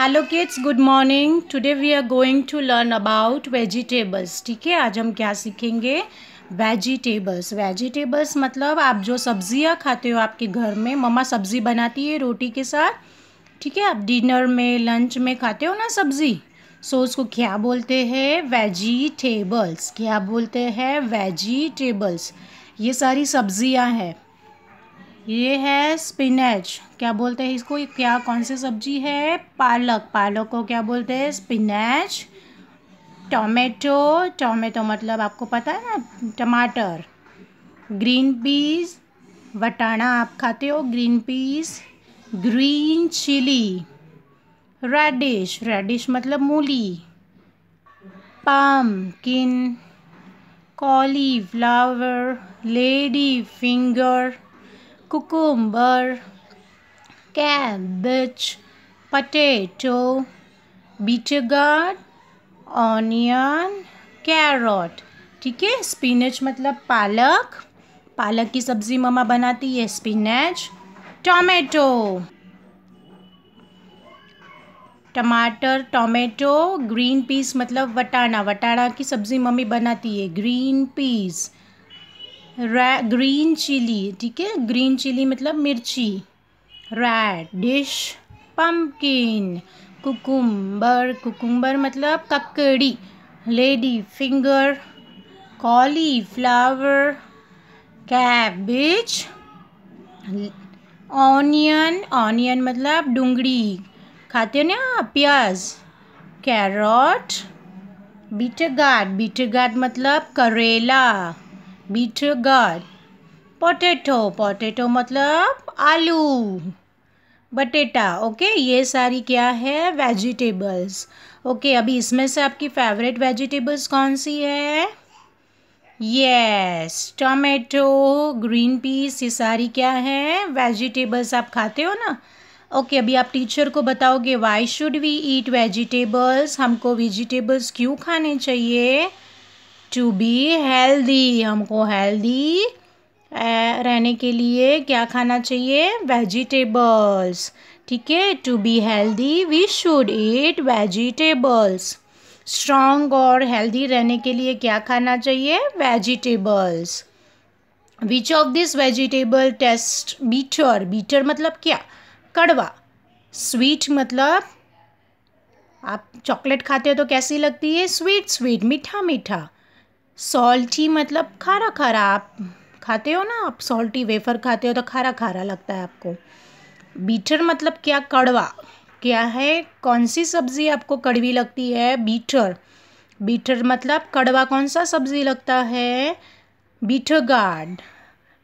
hello kids good morning today we are going to learn about vegetables ठीक है आज हम क्या सीखेंगे वेजिटेबल्स वेजिटेबल्स मतलब आप जो सब्जियां खाते हो आपके घर में मम्मा सब्ज़ी बनाती है रोटी के साथ ठीक है आप डिनर में लंच में खाते हो ना सब्ज़ी सो so, उसको क्या बोलते हैं वेजिटेबल्स क्या बोलते हैं वेजिटेबल्स ये सारी सब्जियाँ हैं ये है स्पिनेच क्या बोलते हैं इसको क्या कौन सी सब्जी है पालक पालक को क्या बोलते हैं स्पिनेच टोमेटो टोमेटो मतलब आपको पता है ना टमाटर ग्रीन पीस वटाना आप खाते हो green peas green chilli radish radish मतलब मूली किन cauliflower lady finger cucumber, cabbage, potato, bitter onion carrot ठीक है स्पिनच मतलब पालक पालक की सब्ज़ी मम्मा बनाती है स्पिनच टोमेटो टमाटर टोमेटो ग्रीन पीस मतलब वटाना वटाना की सब्ज़ी मम्मी बनाती है ग्रीन पीस ग्रीन चिली ठीक है ग्रीन चिली मतलब मिर्ची रेडिश पम्पकिन कुकुम्बर कुकुम्बर मतलब ककड़ी lady finger cauliflower cabbage onion onion मतलब डूंगड़ी खाते हो ना प्याज carrot bitter gourd bitter gourd मतलब करेला बीट गार्ड पोटैटो पोटैटो मतलब आलू बटेटा ओके ये सारी क्या है वेजिटेबल्स ओके अभी इसमें से आपकी फेवरेट वेजिटेबल्स कौन सी है यस टमेटो ग्रीन पीस ये सारी क्या है वेजिटेबल्स आप खाते हो ना ओके okay, अभी आप टीचर को बताओगे why should we eat vegetables हमको वेजिटेबल्स क्यों खाने चाहिए टू बी हेल्दी हमको हेल्दी रहने के लिए क्या खाना चाहिए वेजिटेबल्स ठीक है to be healthy we should eat vegetables strong और हेल्दी रहने के लिए क्या खाना चाहिए vegetables which of this vegetable taste bitter bitter मतलब क्या कड़वा स्वीट मतलब आप चॉकलेट खाते हो तो कैसी लगती है स्वीट स्वीट मीठा मीठा सॉल्टी मतलब खारा खारा आप खाते हो ना आप सॉल्टी वेफर खाते हो तो खारा खारा लगता है आपको बीटर मतलब क्या कड़वा क्या है कौन सी सब्ज़ी आपको कड़वी लगती है बीटर बीटर मतलब कड़वा कौन सा सब्ज़ी लगता है bitter gourd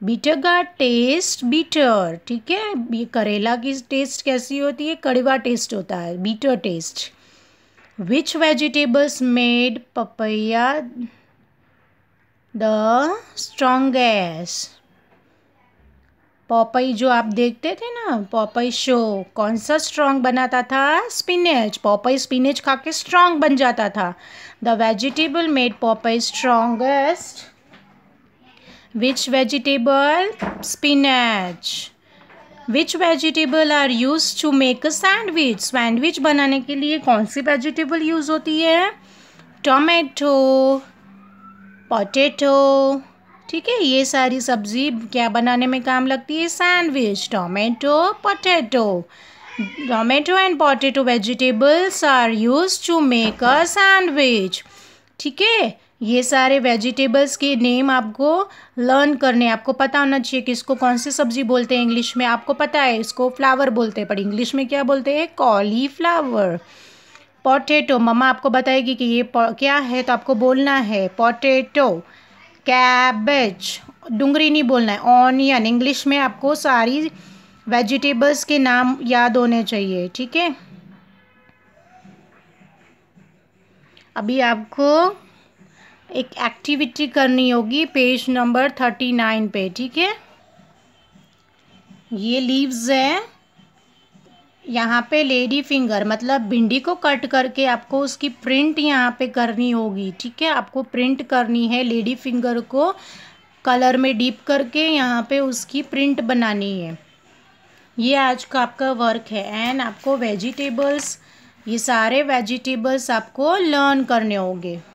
bitter gourd taste bitter ठीक है करेला की टेस्ट कैसी होती है कड़वा टेस्ट होता है bitter taste which vegetables made Popeye the strongest Popeye जो आप देखते थे ना पॉपई शो कौन सा स्ट्रॉन्ग बनाता था स्पिनेच पॉपई स्पिनेच खा के स्ट्रांग बन जाता था the vegetable made Popeye strongest which vegetable spinach which vegetable are use to make a sandwich sandwich बनाने के लिए कौन सी वेजिटेबल यूज़ होती है टोमेटो पोटैटो ठीक है ये सारी सब्ज़ी क्या बनाने में काम लगती है sandwich tomato potato tomato and potato vegetables are use to make a sandwich ठीक है ये सारे वेजिटेबल्स के नेम आपको लर्न करने आपको पता होना चाहिए कि इसको कौन सी सब्ज़ी बोलते हैं इंग्लिश में आपको पता है इसको फ्लावर बोलते हैं पर इंग्लिश में क्या बोलते हैं कॉली फ्लावर पोटैटो मम्मा आपको बताएगी कि ये क्या है तो आपको बोलना है पोटैटो कैबेज डूंगरी नहीं बोलना है ऑनियन इंग्लिश में आपको सारी वेजिटेबल्स के नाम याद होने चाहिए ठीक है अभी आपको एक एक्टिविटी करनी होगी पेज नंबर थर्टी नाइन पे ठीक है ये लीव्स हैं यहाँ पे लेडी फिंगर मतलब भिंडी को कट करके आपको उसकी प्रिंट यहाँ पे करनी होगी ठीक है आपको प्रिंट करनी है लेडी फिंगर को कलर में डीप करके यहाँ पे उसकी प्रिंट बनानी है ये आज का आपका वर्क है एंड आपको वेजिटेबल्स ये सारे वेजिटेबल्स आपको लर्न करने होंगे